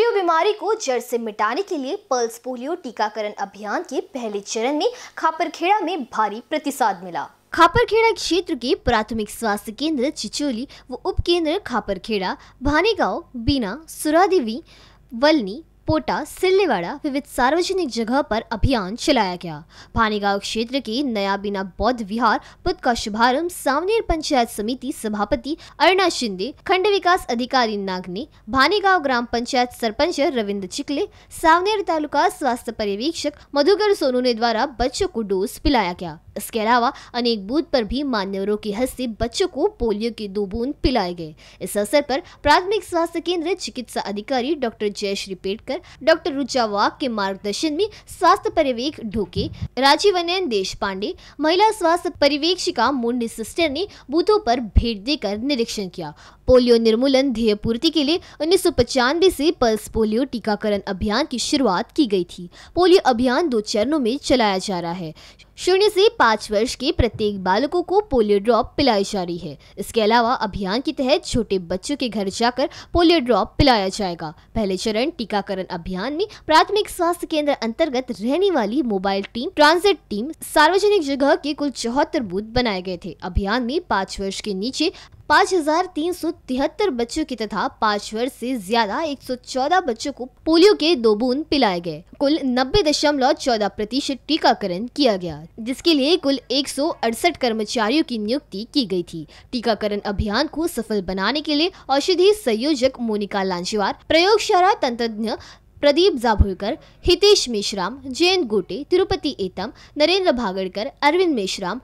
polio बीमारी को जड़ से मिटाने के लिए पल्स पोलियो टीकाकरण अभियान के पहले चरण में खापरखेड़ा में भारी प्रतिसाद मिला खापरखेड़ा क्षेत्र के प्राथमिक स्वास्थ्य केंद्र चिचोली व उप केंद्र खापरखेड़ा भानेगांव बीना सुरादेवी वलनी पोटा सिल्लीवाड़ा विविध सार्वजनिक जगह पर अभियान चलाया गया भानीगांव क्षेत्र के नया बिना बौद्ध विहार पद का शुभारंभ सावनेर पंचायत समिति सभापति अरुणा शिंदे खंड विकास अधिकारी नागने भानीगांव ग्राम पंचायत सरपंच रविंद्र चिकले सावनेर तालुका स्वास्थ्य पर्यवेक्षक मधुकर सोनू ने द्वारा बच्चों को डोज पिलाया गया इसके अलावा अनेक बूथ पर भी मान्यवरों के हस्ते बच्चों को पोलियो की दो बूंद पिलाए गए इस अवसर पर प्राथमिक स्वास्थ्य केंद्र चिकित्सा अधिकारी डॉक्टर जयश्री पेटकर डॉक्टर रुचा वाघ के मार्गदर्शन में स्वास्थ्य पर्यवेक ढोके राजीव अनयन देश पांडे महिला स्वास्थ्य पर्यवेक्षिका मुंडी सिस्टर ने बूथों पर भेंट देकर निरीक्षण किया पोलियो निर्मूलन ध्येय पूर्ति के लिए उन्नीस से पल्स पोलियो टीकाकरण अभियान की शुरुआत की गई थी पोलियो अभियान दो चरणों में चलाया जा रहा है शून्य से पाँच वर्ष के प्रत्येक बालकों को पोलियो ड्रॉप पिलाई जा रही है इसके अलावा अभियान के तहत छोटे बच्चों के घर जाकर पोलियो ड्रॉप पिलाया जाएगा पहले चरण टीकाकरण अभियान में प्राथमिक स्वास्थ्य केंद्र अंतर्गत रहने वाली मोबाइल टीम ट्रांजिट टीम सार्वजनिक जगह के कुल चौहत्तर बूथ बनाए गए थे अभियान में पाँच वर्ष के नीचे पाँच हजार तीन सौ तिहत्तर बच्चों की तथा पाँच वर्ष से ज्यादा एक सौ चौदह बच्चों को पोलियो के दो बूंद पिलाए गए कुल नब्बे दशमलव चौदह प्रतिशत टीकाकरण किया गया जिसके लिए कुल एक सौ अड़सठ कर्मचारियों की नियुक्ति की गई थी टीकाकरण अभियान को सफल बनाने के लिए औषधि संयोजक मोनिका लांचीवार प्रयोगशाला तंत्रज्ञ प्रदीप जाभुलकर हितेश मेश्राम जयंत गोटे तिरुपति एतम नरेंद्र भागड़कर अरविंद मेश्राम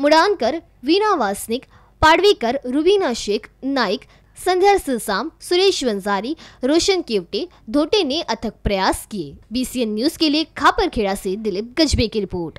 मुड़ानकर वीणा वासनिक पाडवीकर रुबीना शेख नाइक संध्या सिलसाम सुरेश वंजारी रोशन केवटे धोटे ने अथक प्रयास किए बीसीएन न्यूज के लिए खापरखेड़ा से दिलीप गजबे की रिपोर्ट